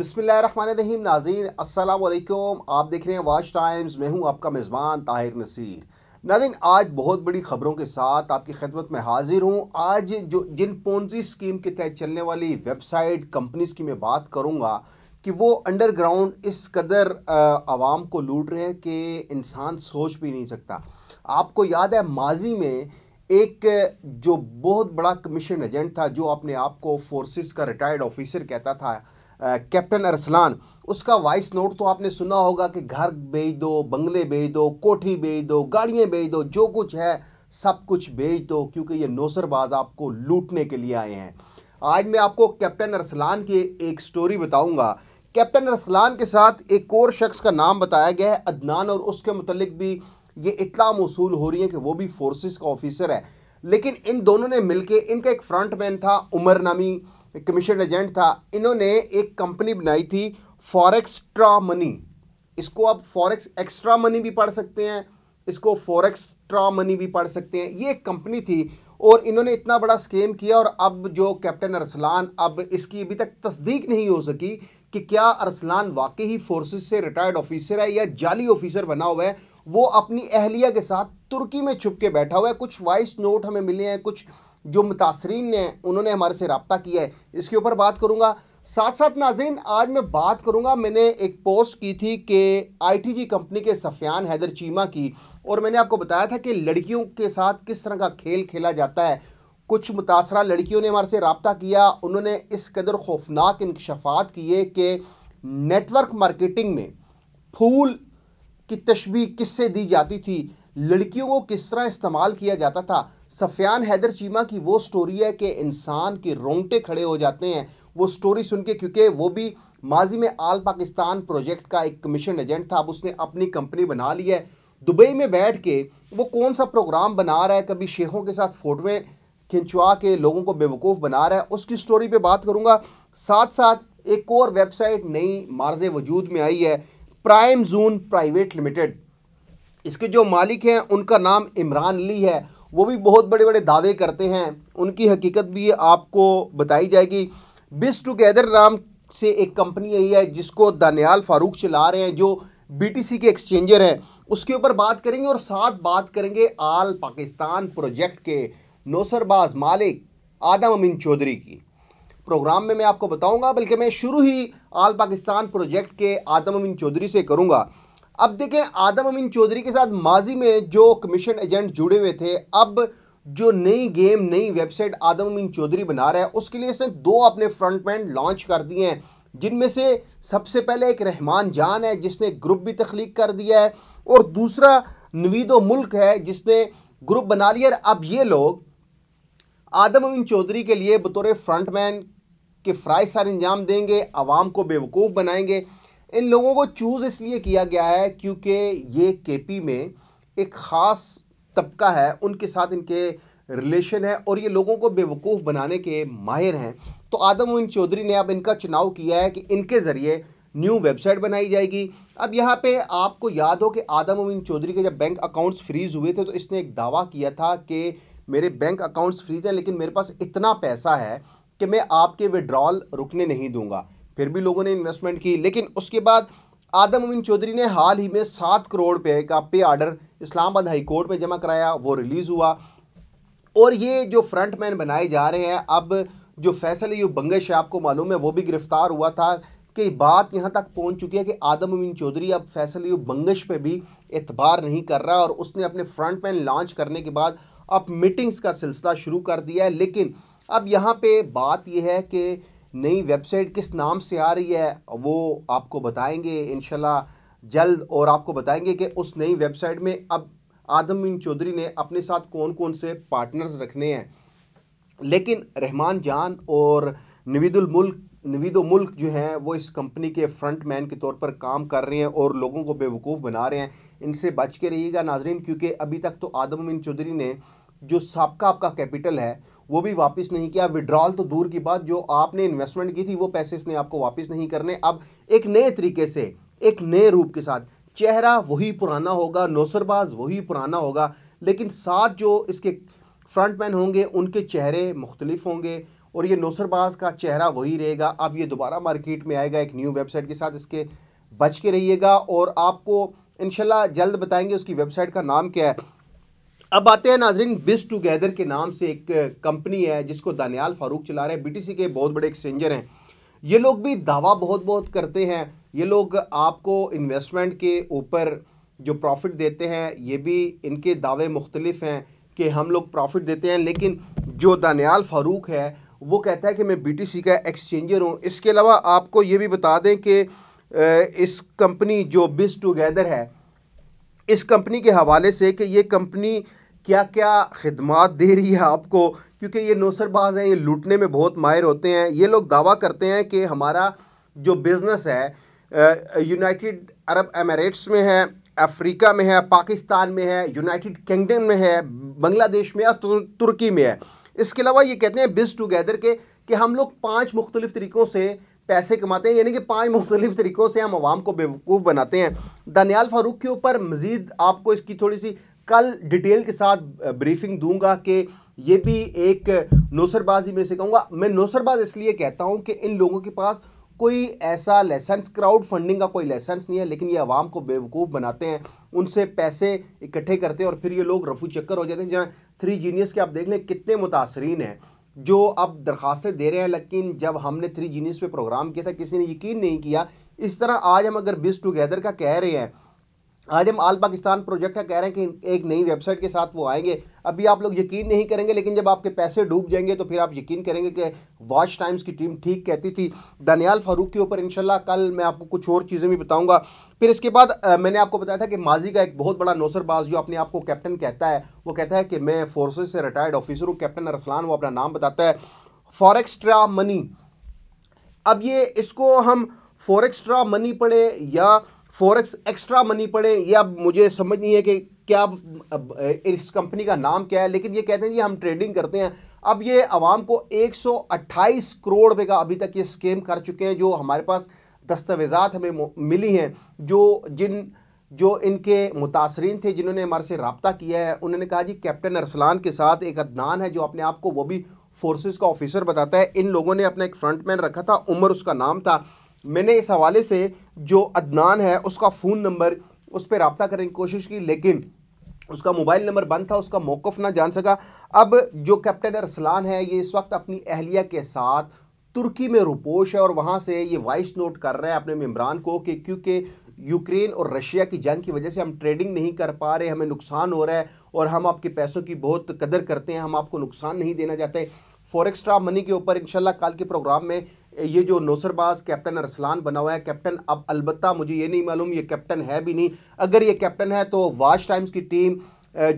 बिसमीम नाजीन असलकुम आप देख रहे हैं वाच टाइम्स मैं हूं आपका मेज़बान ताहिर नसीर नाजीन आज बहुत बड़ी ख़बरों के साथ आपकी खदमत में हाजिर हूं आज जो जिन पोन्जी स्कीम के तहत चलने वाली वेबसाइट कंपनीज़ की मैं बात करूंगा कि वो अंडरग्राउंड इस कदर आवाम को लूट रहे हैं कि इंसान सोच भी नहीं सकता आपको याद है माजी में एक जो बहुत बड़ा कमीशन एजेंट था जो अपने आप को फोर्सेस का रिटायर्ड ऑफिसर कहता था कैप्टन अरसलान उसका वॉइस नोट तो आपने सुना होगा कि घर बेच दो बंगले बेच दो कोठी बेच दो गाड़ियाँ बेच दो जो कुछ है सब कुछ बेच दो क्योंकि ये नौसरबाज आपको लूटने के लिए आए हैं आज मैं आपको कैप्टन अरसलान की एक स्टोरी बताऊंगा कैप्टन अरसलान के साथ एक और शख्स का नाम बताया गया है अदनान और उसके मतलब भी ये इतला मौसू हो रही है कि वो भी फोर्सेस का ऑफिसर है लेकिन इन दोनों ने मिलके इनका एक फ्रंट मैन था उमर नामी कमीशन एजेंट था इन्होंने एक कंपनी बनाई थी फॉरेक्स ट्रा मनी इसको आप फॉरेक्स एक्स्ट्रा मनी भी पढ़ सकते हैं इसको फॉरेक्स ट्रा मनी भी पढ़ सकते हैं ये एक कंपनी थी और इन्होंने इतना बड़ा स्केम किया और अब जो कैप्टन अरसलान अब इसकी अभी तक तस्दीक नहीं हो सकी कि क्या अरसलान वाकई ही फोर्सेस से रिटायर्ड ऑफिसर है या जाली ऑफिसर बना हुआ है वो अपनी अहलिया के साथ तुर्की में छुप के बैठा हुआ है कुछ वॉइस नोट हमें मिले हैं कुछ जो मुतासरीन ने उन्होंने हमारे से रबता किया है इसके ऊपर बात करूँगा साथ साथ नाजरीन आज मैं बात करूंगा मैंने एक पोस्ट की थी कि आईटीजी कंपनी के सफियान हैदर चीमा की और मैंने आपको बताया था कि लड़कियों के साथ किस तरह का खेल खेला जाता है कुछ मुतासरा लड़कियों ने हमारे से रबता किया उन्होंने इस कदर खौफनाक इंकशफात किए कि नेटवर्क मार्केटिंग में फूल की तशबी किससे दी जाती थी लड़कियों को किस तरह इस्तेमाल किया जाता था सफ़ियान हैदर चीमा की वो स्टोरी है कि इंसान के रोंगटे खड़े हो जाते हैं वो स्टोरी सुन के क्योंकि वो भी माजी में आल पाकिस्तान प्रोजेक्ट का एक कमीशन एजेंट था अब उसने अपनी कंपनी बना ली है दुबई में बैठ के वो कौन सा प्रोग्राम बना रहा है कभी शेखों के साथ फोटोएँ खिंचवा के लोगों को बेवकूफ़ बना रहा है उसकी स्टोरी पे बात करूँगा साथ साथ एक और वेबसाइट नई मार्ज वजूद में आई है प्राइम जून प्राइवेट लिमिटेड इसके जो मालिक हैं उनका नाम इमरान अली है वो भी बहुत बड़े बड़े दावे करते हैं उनकी हकीकत भी आपको बताई जाएगी बिस टुगेदर नाम से एक कंपनी यही है जिसको दानियाल फारूक चला रहे हैं जो बीटीसी के एक्सचेंजर हैं उसके ऊपर बात करेंगे और साथ बात करेंगे आल पाकिस्तान प्रोजेक्ट के नौसरबाज मालिक आदम अमीन चौधरी की प्रोग्राम में मैं आपको बताऊंगा बल्कि मैं शुरू ही आल पाकिस्तान प्रोजेक्ट के आदम अमीन चौधरी से करूंगा अब देखें आदम अमीन चौधरी के साथ माजी में जो कमीशन एजेंट जुड़े हुए थे अब जो नई गेम नई वेबसाइट आदम अमीन चौधरी बना रहा है उसके लिए इसने दो अपने फ्रंट पैंड लॉन्च कर दिए हैं जिनमें से सबसे पहले एक रहमान जान है जिसने ग्रुप भी तख्लीक कर दिया है और दूसरा नवीद मुल्क है जिसने ग्रुप बना लिया और अब ये लोग आदम अमीन चौधरी के लिए बतौर फ्रंट मैन के फ्राइज सर अंजाम देंगे आवाम को बेवकूफ़ बनाएंगे इन लोगों को चूज़ इसलिए किया गया है क्योंकि ये केपी में एक ख़ास तबका है उनके साथ इनके रिलेशन है और ये लोगों को बेवकूफ़ बनाने के माहिर हैं तो आदम उन चौधरी ने अब इनका चुनाव किया है कि इनके ज़रिए न्यू वेबसाइट बनाई जाएगी अब यहाँ पे आपको याद हो कि आदम उमिन चौधरी के जब बैंक अकाउंट्स फ्रीज़ हुए थे तो इसने एक दावा किया था कि मेरे बैंक अकाउंट्स फ्रीज हैं लेकिन मेरे पास इतना पैसा है कि मैं आपके विड्रॉल रुकने नहीं दूंगा फिर भी लोगों ने इन्वेस्टमेंट की लेकिन उसके बाद आदम अमीन चौधरी ने हाल ही में सात करोड़ रुपये का पे आर्डर इस्लामाबाद हाई कोर्ट में जमा कराया वो रिलीज़ हुआ और ये जो फ्रंट मैन बनाए जा रहे हैं अब जो फैसल यू बंगश है आपको मालूम है वो भी गिरफ्तार हुआ था कि बात यहाँ तक पहुँच चुकी है कि आदम अमीन चौधरी अब फैसल यू बंगश पर भी एतबार नहीं कर रहा और उसने अपने फ्रंट मैन लॉन्च करने के बाद अब मीटिंग्स का सिलसिला शुरू कर दिया है लेकिन अब यहाँ पे बात यह है कि नई वेबसाइट किस नाम से आ रही है वो आपको बताएंगे इन जल्द और आपको बताएंगे कि उस नई वेबसाइट में अब आदम बिन चौधरी ने अपने साथ कौन कौन से पार्टनर्स रखने हैं लेकिन रहमान जान और नवीदुल मुल्क नवीदो मुल्क जो हैं वो इस कंपनी के फ्रंट मैन के तौर पर काम कर रहे हैं और लोगों को बेवकूफ़ बना रहे हैं इनसे बच के रहिएगा नाजरीन क्योंकि अभी तक तो आदम बिन चौधरी ने जो सबका आपका कैपिटल है वो भी वापस नहीं किया विड्रॉल तो दूर की बात जो आपने इन्वेस्टमेंट की थी वो पैसे इसने आपको वापस नहीं करने अब एक नए तरीके से एक नए रूप के साथ चेहरा वही पुराना होगा नौसरबाज वही पुराना होगा लेकिन साथ जो इसके फ्रंटमैन होंगे उनके चेहरे मुख्तलिफ होंगे और ये नौसरबाज का चेहरा वही रहेगा अब ये दोबारा मार्केट में आएगा एक न्यू वेबसाइट के साथ इसके बच के रहिएगा और आपको इनशाला जल्द बताएंगे उसकी वेबसाइट का नाम क्या है अब आते हैं नाजरीन बिस टुगेदर के नाम से एक कंपनी है जिसको दानियाल फारूक चला रहे हैं बीटीसी के बहुत बड़े एक्सचेंजर हैं ये लोग भी दावा बहुत बहुत करते हैं ये लोग आपको इन्वेस्टमेंट के ऊपर जो प्रॉफिट देते हैं ये भी इनके दावे मुख्तलिफ हैं कि हम लोग प्रॉफिट देते हैं लेकिन जो दानियाल फारूक है वो कहता है कि मैं सी का एक्सचेंजर हूँ इसके अलावा आपको ये भी बता दें कि इस कंपनी जो बिस टुगेदर है इस कंपनी के हवाले से कि ये कंपनी क्या क्या खदमात दे रही है आपको क्योंकि ये नौसरबाज हैं ये लूटने में बहुत माहिर होते हैं ये लोग दावा करते हैं कि हमारा जो बिज़नेस है यूनाइटेड अरब एमरेट्स में है अफ्रीका में है पाकिस्तान में है यूनाइटेड किंगडम में है बांग्लादेश में है तुर, तुर्की में है इसके अलावा ये कहते हैं बिज टुगेदर के कि हम लोग पाँच मुख्तलिफ तरीक़ों से पैसे कमाते हैं यानी कि पाँच मुख्तलिफ तरीक़ों से हम आवाम को बेवकूफ़ बनाते हैं दानियाल फारूक के ऊपर मज़ीद आपको इसकी थोड़ी सी कल डिटेल के साथ ब्रीफिंग दूंगा कि ये भी एक नौसरबाजी में से कहूँगा मैं नौसरबाज इसलिए कहता हूँ कि इन लोगों के पास कोई ऐसा लाइसेंस क्राउड फंडिंग का कोई लाइसेंस नहीं है लेकिन ये आवाम को बेवकूफ़ बनाते हैं उनसे पैसे इकट्ठे करते हैं और फिर ये लोग रफू चक्कर हो जाते हैं जहाँ थ्री जीनियस के आप देख लें कितने मुतासरीन हैं जो अब दरखास्तें दे रहे हैं लेकिन जब हमने थ्री जीनियस पे प्रोग्राम किया था किसी ने यकीन नहीं किया इस तरह आज हम अगर बिस टुगेदर का कह रहे हैं आज हम आल पाकिस्तान प्रोजेक्ट का कह रहे हैं कि एक नई वेबसाइट के साथ वो आएंगे अभी आप लोग यकीन नहीं करेंगे लेकिन जब आपके पैसे डूब जाएंगे तो फिर आप यकीन करेंगे कि वॉच टाइम्स की टीम ठीक कहती थी दनियाल फारूक के ऊपर इंशाल्लाह कल मैं आपको कुछ और चीज़ें भी बताऊंगा फिर इसके बाद आ, मैंने आपको बताया था कि माजी का एक बहुत बड़ा नौसरबाज जो अपने आप को कैप्टन कहता है वो कहता है कि मैं फोर्सेज से रिटायर्ड ऑफिसर हूँ कैप्टन अरसलान वो अपना नाम बताता है फॉरेक्स्ट्रा मनी अब ये इसको हम फॉरेक्स्ट्रा मनी पढ़े या फॉरेक्स एक्स्ट्रा मनी पड़े ये अब मुझे समझ नहीं है कि क्या इस कंपनी का नाम क्या है लेकिन ये कहते हैं कि हम ट्रेडिंग करते हैं अब ये आवाम को 128 करोड़ रुपये का अभी तक ये स्कीम कर चुके हैं जो हमारे पास दस्तावेजात हमें मिली हैं जो जिन जो इनके मुतासरीन थे जिन्होंने हमारे से रबता किया है उन्होंने कहा जी कैप्टन अरसलान के साथ एक अदनान है जो अपने आप को वो भी फोर्सेस का ऑफिसर बताता है इन लोगों ने अपना एक फ्रंटमैन रखा था उमर उसका नाम था मैंने इस हवाले से जो अदनान है उसका फ़ोन नंबर उस पर रबता करने की कोशिश की लेकिन उसका मोबाइल नंबर बंद था उसका मौक़ ना जान सका अब जो कैप्टन अरसलान है ये इस वक्त अपनी अहलिया के साथ तुर्की में रुपोश है और वहाँ से ये वॉइस नोट कर रहे हैं अपने मम्बरान को कि क्योंकि यूक्रेन और रशिया की जंग की वजह से हम ट्रेडिंग नहीं कर पा रहे हमें नुकसान हो रहा है और हम आपके पैसों की बहुत कदर करते हैं हम आपको नुकसान नहीं देना चाहते फॉर एक्स्ट्रा मनी के ऊपर इंशाल्लाह कल के प्रोग्राम में ये जो नौसरबाज कैप्टन अरसलान बना हुआ है कैप्टन अब अलबत् मुझे ये नहीं मालूम ये कैप्टन है भी नहीं अगर ये कैप्टन है तो वाश टाइम्स की टीम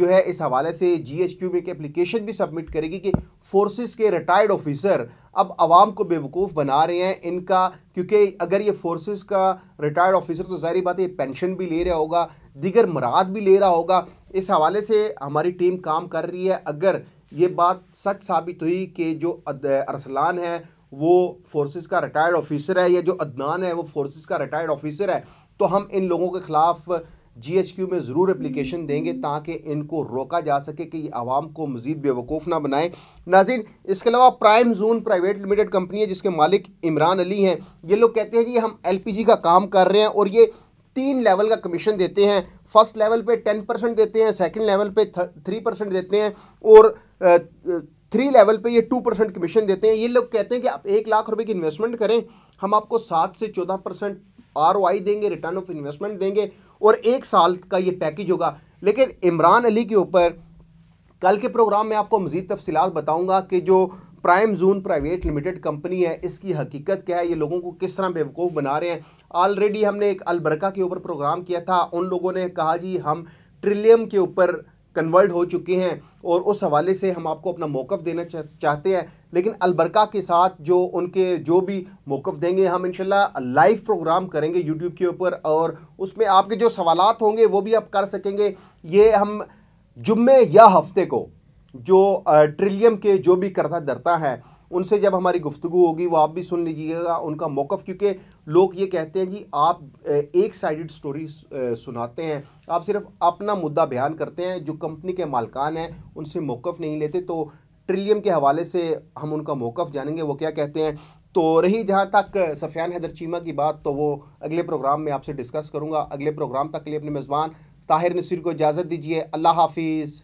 जो है इस हवाले से जी एच क्यू में एक एप्लीकेशन भी सबमिट करेगी कि फोर्सेस के रिटायर्ड ऑफिसर अब आवाम को बेवकूफ़ बना रहे हैं इनका क्योंकि अगर ये फोर्सेस का रिटायर्ड ऑफिसर तो जाहिर बात है पेंशन भी ले रहा होगा दीगर मराद भी ले रहा होगा इस हवाले से हमारी टीम काम कर रही है अगर ये बात सच साबित हुई कि जो अरसलान है वो फोर्सेस का रिटायर्ड ऑफिसर है या जो अदनान है वो फोर्सेस का रिटायर्ड ऑफिसर है तो हम इन लोगों के ख़िलाफ़ जीएचक्यू में ज़रूर एप्लीकेशन देंगे ताकि इनको रोका जा सके कि ये आवाम को मज़ीद बेवकूफ़ ना बनाएं नाजिन इसके अलावा prime zone private limited company है जिसके मालिक इमरान अली हैं ये लोग कहते हैं कि हम एलपीजी का काम कर रहे हैं और ये तीन लेवल का कमीशन देते हैं फर्स्ट लेवल पे टेन परसेंट देते हैं सेकंड लेवल पे थ्री परसेंट देते हैं और थ्री लेवल पे ये टू परसेंट कमीशन देते हैं ये लोग कहते हैं कि आप एक लाख रुपए की इन्वेस्टमेंट करें हम आपको सात से चौदह परसेंट आर देंगे रिटर्न ऑफ इन्वेस्टमेंट देंगे और एक साल का ये पैकेज होगा लेकिन इमरान अली के ऊपर कल के प्रोग्राम में आपको मज़ीद तफसीत बताऊँगा कि जो prime zone private limited company है इसकी हकीकत क्या है ये लोगों को किस तरह बेवकूफ़ बना रहे हैं ऑलरेडी हमने एक अलबरका के ऊपर प्रोग्राम किया था उन लोगों ने कहा जी हम ट्रिलियम के ऊपर कन्वर्ट हो चुके हैं और उस हवाले से हम आपको अपना मौक़ देना चाहते हैं लेकिन अलबरका के साथ जो उनके जो भी मौक़ देंगे हम इनशाला लाइव प्रोग्राम करेंगे यूट्यूब के ऊपर और उसमें आपके जो सवालत होंगे वो भी आप कर सकेंगे ये हम जुम्मे या हफ्ते को जो ट्रिलियम के जो भी करता धरता है उनसे जब हमारी गुफ्तु होगी वो आप भी सुन लीजिएगा उनका मौक़ क्योंकि लोग ये कहते हैं जी आप एक साइड स्टोरी सुनाते हैं आप सिर्फ अपना मुद्दा बयान करते हैं जो कंपनी के मालकान हैं उनसे मौक़ नहीं लेते तो ट्रिलियम के हवाले से हम उनका मौक़ जानेंगे वो क्या कहते हैं तो रही जहाँ तक सफियान हैदर चीमा की बात तो वो अगले प्रोग्राम में आपसे डिस्कस करूँगा अगले प्रोग्राम तक के लिए अपने मेज़बान ताहिर नसीर को इजाज़त दीजिए अल्लाह हाफिज़